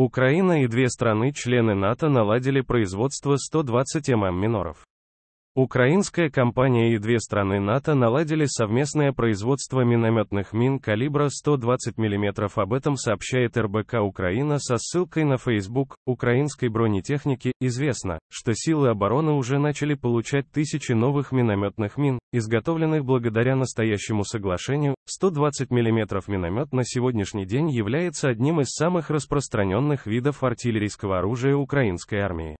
Украина и две страны-члены НАТО наладили производство 120 ММ-миноров. Украинская компания и две страны НАТО наладили совместное производство минометных мин калибра 120 мм. Об этом сообщает РБК Украина со ссылкой на Facebook. Украинской бронетехники известно, что силы обороны уже начали получать тысячи новых минометных мин, изготовленных благодаря настоящему соглашению. 120 мм миномет на сегодняшний день является одним из самых распространенных видов артиллерийского оружия украинской армии.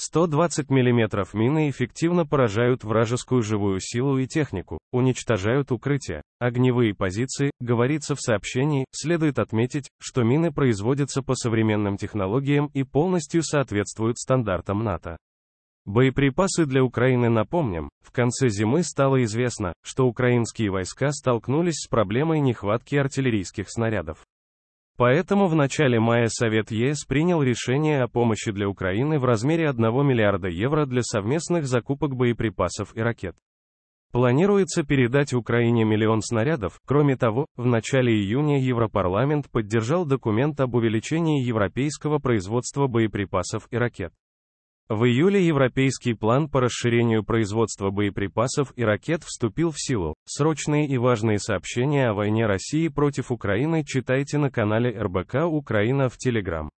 120 мм мины эффективно поражают вражескую живую силу и технику, уничтожают укрытия, огневые позиции, говорится в сообщении, следует отметить, что мины производятся по современным технологиям и полностью соответствуют стандартам НАТО. Боеприпасы для Украины напомним, в конце зимы стало известно, что украинские войска столкнулись с проблемой нехватки артиллерийских снарядов. Поэтому в начале мая Совет ЕС принял решение о помощи для Украины в размере 1 миллиарда евро для совместных закупок боеприпасов и ракет. Планируется передать Украине миллион снарядов. Кроме того, в начале июня Европарламент поддержал документ об увеличении европейского производства боеприпасов и ракет. В июле европейский план по расширению производства боеприпасов и ракет вступил в силу. Срочные и важные сообщения о войне России против Украины читайте на канале РБК Украина в Телеграм.